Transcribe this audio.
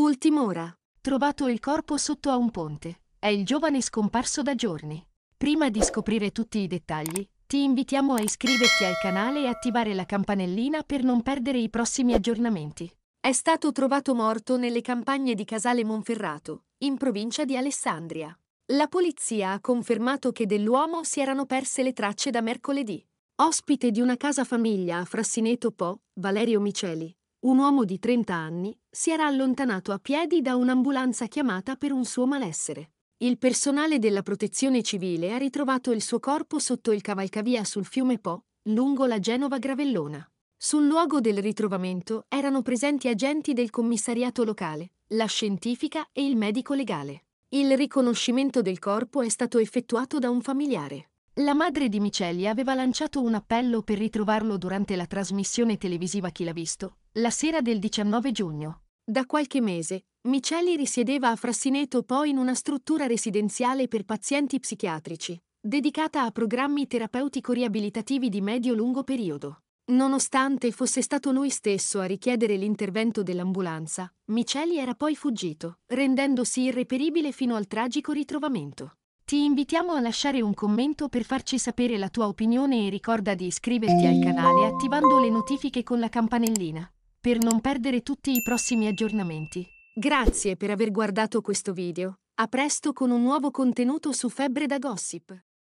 Ultima ora. Trovato il corpo sotto a un ponte. È il giovane scomparso da giorni. Prima di scoprire tutti i dettagli, ti invitiamo a iscriverti al canale e attivare la campanellina per non perdere i prossimi aggiornamenti. È stato trovato morto nelle campagne di Casale Monferrato, in provincia di Alessandria. La polizia ha confermato che dell'uomo si erano perse le tracce da mercoledì. Ospite di una casa famiglia a Frassineto Po, Valerio Miceli, un uomo di 30 anni si era allontanato a piedi da un'ambulanza chiamata per un suo malessere. Il personale della protezione civile ha ritrovato il suo corpo sotto il cavalcavia sul fiume Po, lungo la Genova Gravellona. Sul luogo del ritrovamento erano presenti agenti del commissariato locale, la scientifica e il medico legale. Il riconoscimento del corpo è stato effettuato da un familiare. La madre di Miceli aveva lanciato un appello per ritrovarlo durante la trasmissione televisiva Chi l'ha visto, la sera del 19 giugno. Da qualche mese, Miceli risiedeva a Frassineto poi in una struttura residenziale per pazienti psichiatrici, dedicata a programmi terapeutico-riabilitativi di medio-lungo periodo. Nonostante fosse stato lui stesso a richiedere l'intervento dell'ambulanza, Miceli era poi fuggito, rendendosi irreperibile fino al tragico ritrovamento. Ti invitiamo a lasciare un commento per farci sapere la tua opinione e ricorda di iscriverti al canale attivando le notifiche con la campanellina, per non perdere tutti i prossimi aggiornamenti. Grazie per aver guardato questo video. A presto con un nuovo contenuto su Febbre da Gossip.